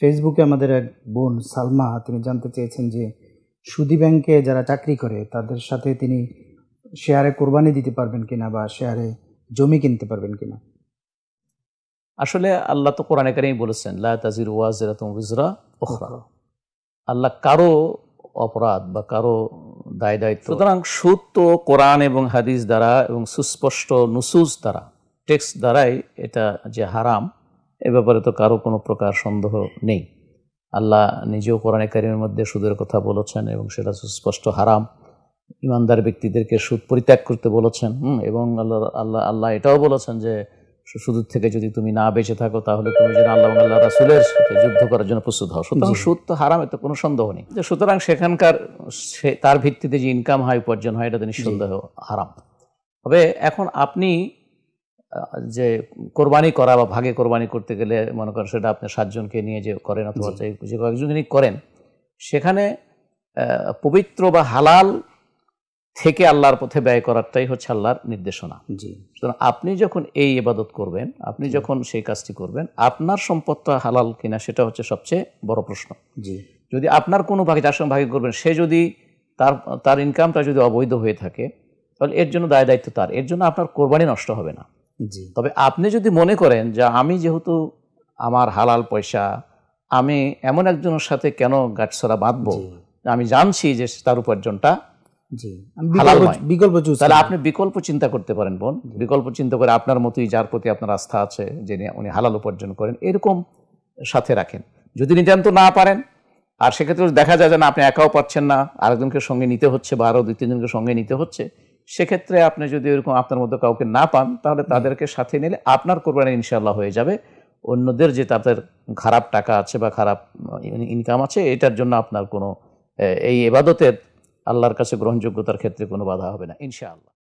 ফেসবুকে আমাদের এক বোন সালমা তিনি জানতে চেয়েছেন যে সুদী ব্যাংকে যারা চাকরি করে তাদের সাথে তিনি শেয়ারে কোরবানি দিতে পারবেন কিনা বা শেয়ারে জমি কিনতে পারবেন কিনা আসলে আল্লাহ তো কোরআনে কারি বলেছেন লা তাজির আল্লাহ কারো অপরাধ বা কারো দায় দায়িত্ব সুতরাং সুদ তো কোরআন এবং হাদিস দ্বারা এবং সুস্পষ্ট নুসুস দ্বারা টেক্সট দ্বারাই এটা যে হারাম এ ব্যাপারে তো কারো কোনো প্রকার সন্দেহ নেই আল্লাহ নিজেও কোরআনে কারিমের মধ্যে সুদের কথা বলেছেন এবং সেটা সুস্পষ্ট হারাম ইমানদার ব্যক্তিদেরকে সুদ পরিত্যাগ করতে বলেছেন এবং আল্লাহ আল্লাহ আল্লাহ এটাও বলেছেন যে সুদুর থেকে যদি তুমি না বেঁচে থাকো তাহলে তুমি যেন আল্লাহ আল্লাহ রাসুলের সাথে যুদ্ধ করার জন্য প্রস্তুত হও সুতরাং সুদ তো হারাম এতে কোনো সন্দেহ নেই যে সুতরাং সেখানকার সে তার ভিত্তিতে যে ইনকাম হয় উপার্জন হয় এটা তিনি সন্দেহ হারাম তবে এখন আপনি যে কোরবানি করা বা ভাগে কোরবানি করতে গেলে মনে করেন সেটা আপনি সাতজনকে নিয়ে যে করেন অথবা যে কয়েকজন যিনি করেন সেখানে পবিত্র বা হালাল থেকে আল্লাহর পথে ব্যয় করাটাই হচ্ছে আল্লাহর নির্দেশনা জি সুতরাং আপনি যখন এই ইবাদত করবেন আপনি যখন সেই কাজটি করবেন আপনার সম্পদটা হালাল কিনা সেটা হচ্ছে সবচেয়ে বড় প্রশ্ন জি যদি আপনার কোনো ভাগে যার সঙ্গে ভাগে করবেন সে যদি তার তার ইনকামটা যদি অবৈধ হয়ে থাকে তাহলে এর জন্য দায় দায়িত্ব তার এর জন্য আপনার কোরবানি নষ্ট হবে না তবে আপনি যদি মনে করেন যে আমি যেহেতু আমার হালাল পয়সা আমি এমন একজনের সাথে কেন গাছছড়া বাঁধবো আমি জানছি যে তার উপার্জনটা বিকল্প তাহলে আপনি বিকল্প চিন্তা করতে পারেন বোন বিকল্প চিন্তা করে আপনার মতোই যার প্রতি আপনার আস্থা আছে যিনি উনি হালাল উপার্জন করেন এরকম সাথে রাখেন যদি নিতান্ত না পারেন আর সেক্ষেত্রে দেখা যায় যে না আপনি একাও পাচ্ছেন না আরেকজনকে সঙ্গে নিতে হচ্ছে বা আরও দুই তিনজনকে সঙ্গে নিতে হচ্ছে সেক্ষেত্রে আপনি যদি এরকম আপনার মধ্যে কাউকে না পান তাহলে তাদেরকে সাথে নিলে আপনার কোরবানি ইনশাল্লাহ হয়ে যাবে অন্যদের যে তাদের খারাপ টাকা আছে বা খারাপ ইনকাম আছে এটার জন্য আপনার কোনো এই এবাদতের আল্লাহর কাছে গ্রহণযোগ্যতার ক্ষেত্রে কোনো বাধা হবে না ইনশাআল্লাহ